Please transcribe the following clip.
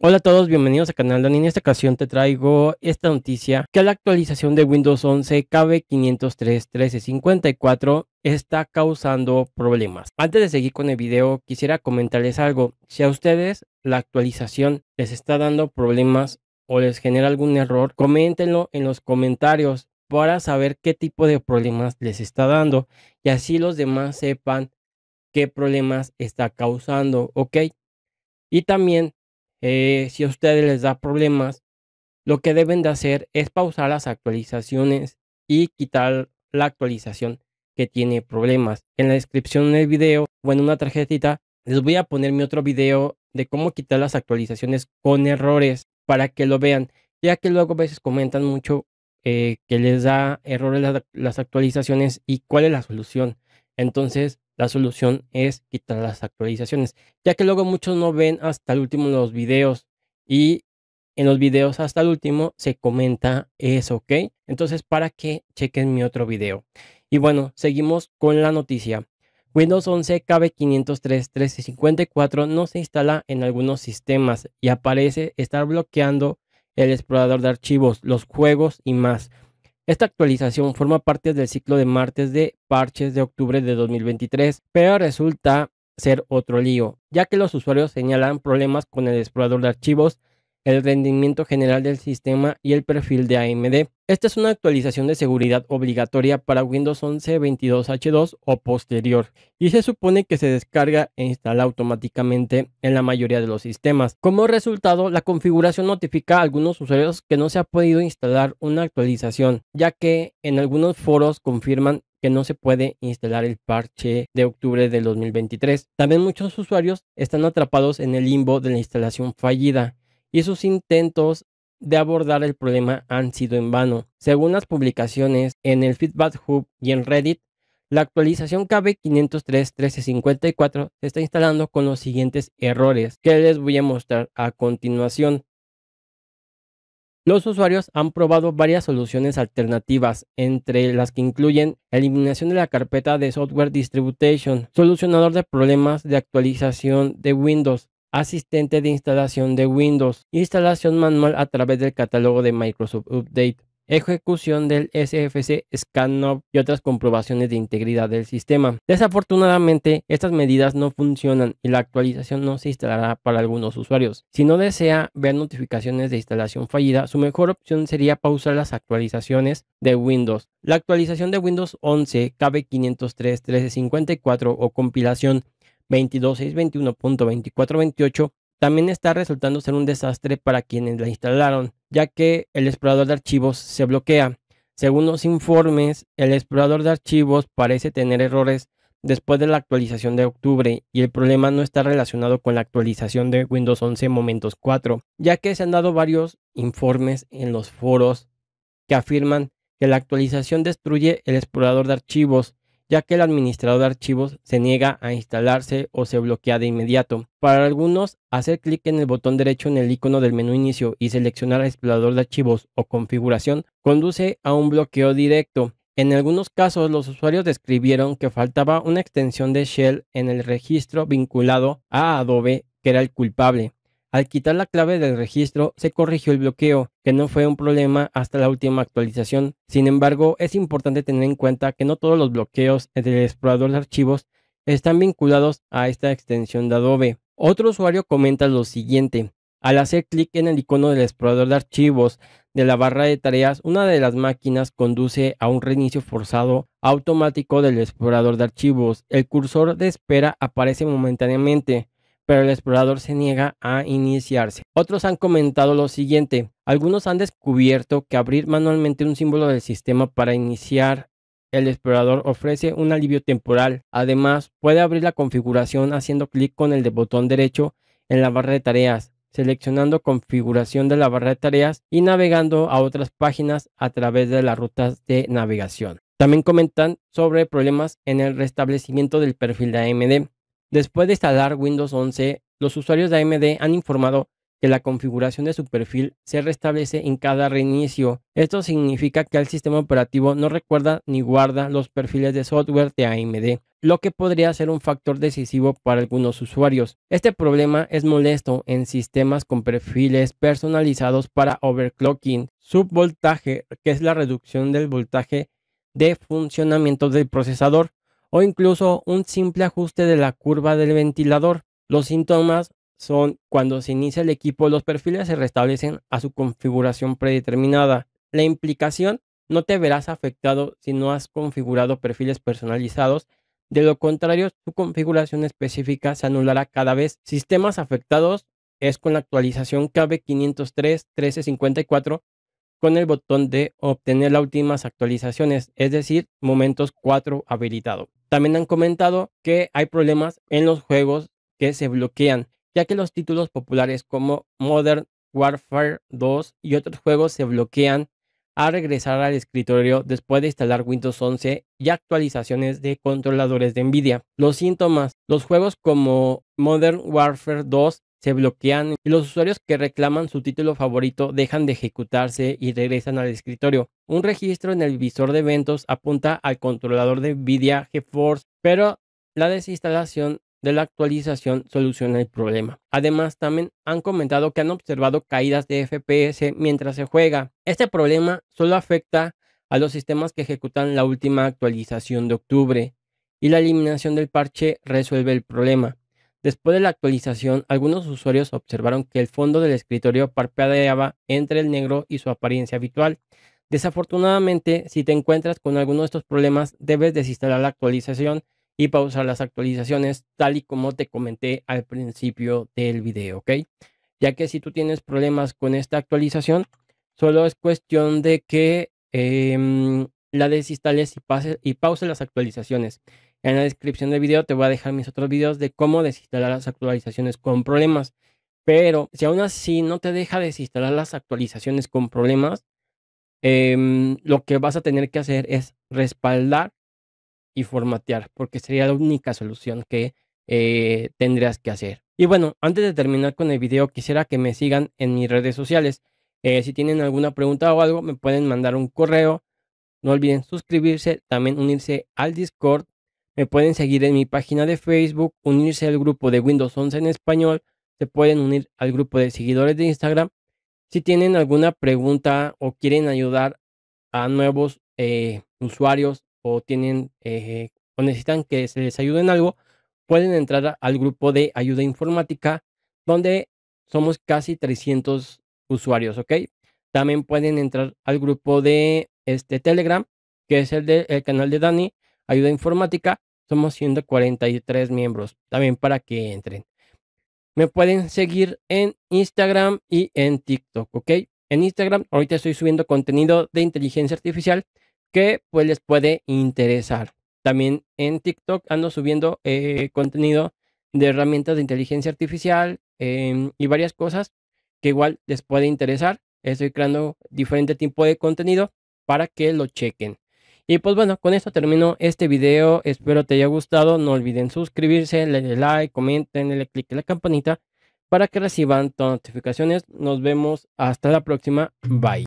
Hola a todos, bienvenidos a Canal Dani. En esta ocasión te traigo esta noticia que la actualización de Windows 11 KB503 1354 está causando problemas. Antes de seguir con el video, quisiera comentarles algo. Si a ustedes la actualización les está dando problemas o les genera algún error, coméntenlo en los comentarios para saber qué tipo de problemas les está dando y así los demás sepan qué problemas está causando, ¿ok? Y también eh, si a ustedes les da problemas, lo que deben de hacer es pausar las actualizaciones y quitar la actualización que tiene problemas. En la descripción del video o en una tarjetita les voy a poner mi otro video de cómo quitar las actualizaciones con errores para que lo vean, ya que luego a veces comentan mucho eh, que les da errores las actualizaciones y cuál es la solución. Entonces, la solución es quitar las actualizaciones, ya que luego muchos no ven hasta el último los videos y en los videos hasta el último se comenta eso, ¿ok? Entonces, para que chequen mi otro video. Y bueno, seguimos con la noticia. Windows 11 KB503 1354 no se instala en algunos sistemas y aparece estar bloqueando el explorador de archivos, los juegos y más. Esta actualización forma parte del ciclo de martes de parches de octubre de 2023, pero resulta ser otro lío, ya que los usuarios señalan problemas con el explorador de archivos el rendimiento general del sistema y el perfil de AMD. Esta es una actualización de seguridad obligatoria para Windows 11 22H2 o posterior y se supone que se descarga e instala automáticamente en la mayoría de los sistemas. Como resultado, la configuración notifica a algunos usuarios que no se ha podido instalar una actualización, ya que en algunos foros confirman que no se puede instalar el parche de octubre de 2023. También muchos usuarios están atrapados en el limbo de la instalación fallida y sus intentos de abordar el problema han sido en vano. Según las publicaciones en el Feedback Hub y en Reddit, la actualización KB 503 1354 se está instalando con los siguientes errores que les voy a mostrar a continuación. Los usuarios han probado varias soluciones alternativas, entre las que incluyen eliminación de la carpeta de software distribution, solucionador de problemas de actualización de Windows, asistente de instalación de Windows, instalación manual a través del catálogo de Microsoft Update, ejecución del SFC ScanNob y otras comprobaciones de integridad del sistema. Desafortunadamente, estas medidas no funcionan y la actualización no se instalará para algunos usuarios. Si no desea ver notificaciones de instalación fallida, su mejor opción sería pausar las actualizaciones de Windows. La actualización de Windows 11 KB503 1354 o compilación 22.621.2428 también está resultando ser un desastre para quienes la instalaron, ya que el explorador de archivos se bloquea. Según los informes, el explorador de archivos parece tener errores después de la actualización de octubre y el problema no está relacionado con la actualización de Windows 11 Momentos 4, ya que se han dado varios informes en los foros que afirman que la actualización destruye el explorador de archivos ya que el administrador de archivos se niega a instalarse o se bloquea de inmediato. Para algunos, hacer clic en el botón derecho en el icono del menú inicio y seleccionar explorador de archivos o configuración conduce a un bloqueo directo. En algunos casos, los usuarios describieron que faltaba una extensión de shell en el registro vinculado a Adobe que era el culpable. Al quitar la clave del registro, se corrigió el bloqueo, que no fue un problema hasta la última actualización. Sin embargo, es importante tener en cuenta que no todos los bloqueos del explorador de archivos están vinculados a esta extensión de Adobe. Otro usuario comenta lo siguiente. Al hacer clic en el icono del explorador de archivos de la barra de tareas, una de las máquinas conduce a un reinicio forzado automático del explorador de archivos. El cursor de espera aparece momentáneamente, pero el explorador se niega a iniciarse. Otros han comentado lo siguiente, algunos han descubierto que abrir manualmente un símbolo del sistema para iniciar el explorador ofrece un alivio temporal. Además, puede abrir la configuración haciendo clic con el de botón derecho en la barra de tareas, seleccionando configuración de la barra de tareas y navegando a otras páginas a través de las rutas de navegación. También comentan sobre problemas en el restablecimiento del perfil de AMD. Después de instalar Windows 11, los usuarios de AMD han informado que la configuración de su perfil se restablece en cada reinicio. Esto significa que el sistema operativo no recuerda ni guarda los perfiles de software de AMD, lo que podría ser un factor decisivo para algunos usuarios. Este problema es molesto en sistemas con perfiles personalizados para overclocking, subvoltaje, que es la reducción del voltaje de funcionamiento del procesador, o incluso un simple ajuste de la curva del ventilador. Los síntomas son cuando se inicia el equipo, los perfiles se restablecen a su configuración predeterminada. La implicación, no te verás afectado si no has configurado perfiles personalizados. De lo contrario, tu configuración específica se anulará cada vez. Sistemas afectados es con la actualización KB 503 1354 con el botón de obtener las últimas actualizaciones, es decir, momentos 4 habilitado. También han comentado que hay problemas en los juegos que se bloquean, ya que los títulos populares como Modern Warfare 2 y otros juegos se bloquean a regresar al escritorio después de instalar Windows 11 y actualizaciones de controladores de Nvidia. Los síntomas, los juegos como Modern Warfare 2 se bloquean y los usuarios que reclaman su título favorito dejan de ejecutarse y regresan al escritorio. Un registro en el visor de eventos apunta al controlador de NVIDIA GeForce, pero la desinstalación de la actualización soluciona el problema. Además, también han comentado que han observado caídas de FPS mientras se juega. Este problema solo afecta a los sistemas que ejecutan la última actualización de octubre y la eliminación del parche resuelve el problema. Después de la actualización, algunos usuarios observaron que el fondo del escritorio parpadeaba entre el negro y su apariencia habitual. Desafortunadamente, si te encuentras con alguno de estos problemas, debes desinstalar la actualización y pausar las actualizaciones tal y como te comenté al principio del video, ¿ok? Ya que si tú tienes problemas con esta actualización, solo es cuestión de que em, la desinstales y, y pauses las actualizaciones. En la descripción del video te voy a dejar mis otros videos de cómo desinstalar las actualizaciones con problemas. Pero si aún así no te deja desinstalar las actualizaciones con problemas, em, lo que vas a tener que hacer es respaldar y formatear, porque sería la única solución que eh, tendrías que hacer. Y bueno, antes de terminar con el video, quisiera que me sigan en mis redes sociales. Eh, si tienen alguna pregunta o algo, me pueden mandar un correo. No olviden suscribirse, también unirse al Discord me pueden seguir en mi página de Facebook, unirse al grupo de Windows 11 en español, se pueden unir al grupo de seguidores de Instagram. Si tienen alguna pregunta o quieren ayudar a nuevos eh, usuarios o tienen eh, o necesitan que se les ayude en algo, pueden entrar al grupo de ayuda informática donde somos casi 300 usuarios, ¿ok? También pueden entrar al grupo de este Telegram, que es el del canal de Dani, ayuda informática. Somos 143 miembros. También para que entren. Me pueden seguir en Instagram y en TikTok, ¿ok? En Instagram ahorita estoy subiendo contenido de inteligencia artificial que pues les puede interesar. También en TikTok ando subiendo eh, contenido de herramientas de inteligencia artificial em, y varias cosas que igual les puede interesar. Estoy creando diferente tipo de contenido para que lo chequen. Y pues bueno, con esto termino este video. Espero te haya gustado. No olviden suscribirse, darle like, comenten, le click a la campanita para que reciban todas las notificaciones. Nos vemos hasta la próxima. Bye.